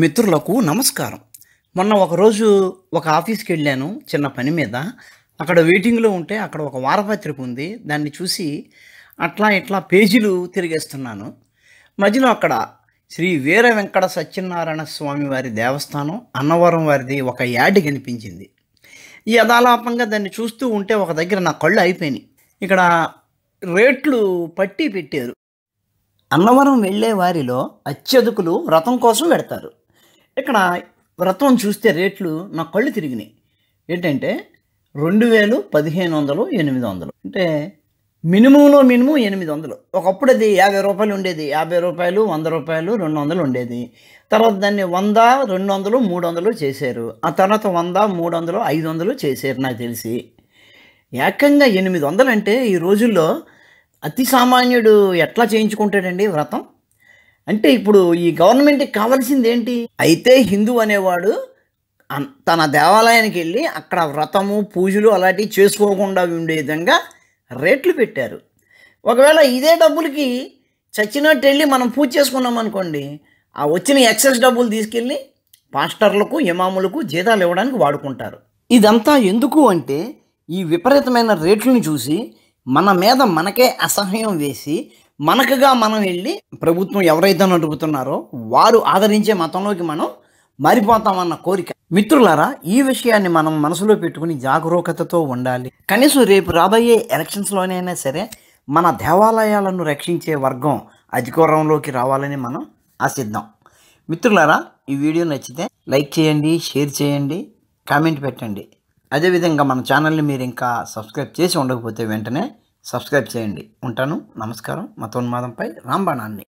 మిత్రులకు నమస్కారం మొన్న ఒకరోజు ఒక ఆఫీస్కి వెళ్ళాను చిన్న పని మీద అక్కడ వెయిటింగ్లో ఉంటే అక్కడ ఒక వారపత్రిక ఉంది దాన్ని చూసి అట్లా ఇట్లా పేజీలు తిరిగేస్తున్నాను మధ్యలో అక్కడ శ్రీ వీర వెంకట సత్యనారాయణ స్వామి వారి దేవస్థానం అన్నవరం వారిది ఒక యాడ్ కనిపించింది ఈ యథాలాపంగా దాన్ని చూస్తూ ఉంటే ఒక దగ్గర నా కళ్ళు అయిపోయినాయి ఇక్కడ రేట్లు పట్టి పెట్టారు అన్నవరం వెళ్ళే వారిలో అత్యధికులు వ్రతం కోసం పెడతారు ఇక్కడ వ్రతం చూస్తే రేట్లు నా కళ్ళు తిరిగినాయి ఏంటంటే రెండు వేలు పదిహేను వందలు ఎనిమిది వందలు అంటే మినిమంలో మినిమం ఎనిమిది వందలు ఒకప్పుడు అది యాభై రూపాయలు ఉండేది యాభై రూపాయలు వంద రూపాయలు రెండు వందలు ఉండేది తర్వాత దాన్ని వంద రెండు వందలు మూడు వందలు చేశారు ఆ తర్వాత వంద మూడు వందలు ఐదు వందలు చేశారు నాకు తెలిసి ఏకంగా ఎనిమిది వందలు అంటే ఈ రోజుల్లో అతి సామాన్యుడు ఎట్లా చేయించుకుంటాడండి వ్రతం అంటే ఇప్పుడు ఈ గవర్నమెంట్కి కావాల్సింది ఏంటి అయితే హిందూ అనేవాడు తన దేవాలయానికి వెళ్ళి అక్కడ వ్రతము పూజలు అలాంటివి చేసుకోకుండా ఉండే విధంగా రేట్లు పెట్టారు ఒకవేళ ఇదే డబ్బులకి చచ్చినట్టు వెళ్ళి మనం పూజ చేసుకున్నాం అనుకోండి ఆ వచ్చిన ఎక్సెస్ డబ్బులు తీసుకెళ్ళి పాస్టర్లకు ఇమాములకు జీతాలు ఇవ్వడానికి వాడుకుంటారు ఇదంతా ఎందుకు అంటే ఈ విపరీతమైన రేట్లను చూసి మన మీద మనకే అసహ్యం వేసి మనకుగా మనం వెళ్ళి ప్రభుత్వం ఎవరైతే నడుపుతున్నారో వారు ఆదరించే మతంలోకి మనం మారిపోతామన్న కోరిక మిత్రులారా ఈ విషయాన్ని మనం మనసులో పెట్టుకుని జాగరూకతతో ఉండాలి కనీసం రేపు రాబోయే ఎలక్షన్స్లోనైనా సరే మన దేవాలయాలను రక్షించే వర్గం అధికారంలోకి రావాలని మనం ఆశిద్దాం మిత్రులారా ఈ వీడియో నచ్చితే లైక్ చేయండి షేర్ చేయండి కామెంట్ పెట్టండి అదేవిధంగా మన ఛానల్ని మీరు ఇంకా సబ్స్క్రైబ్ చేసి ఉండకపోతే వెంటనే సబ్స్క్రైబ్ చేయండి ఉంటాను నమస్కారం మతోన్మాదంపై రాంబాణాన్ని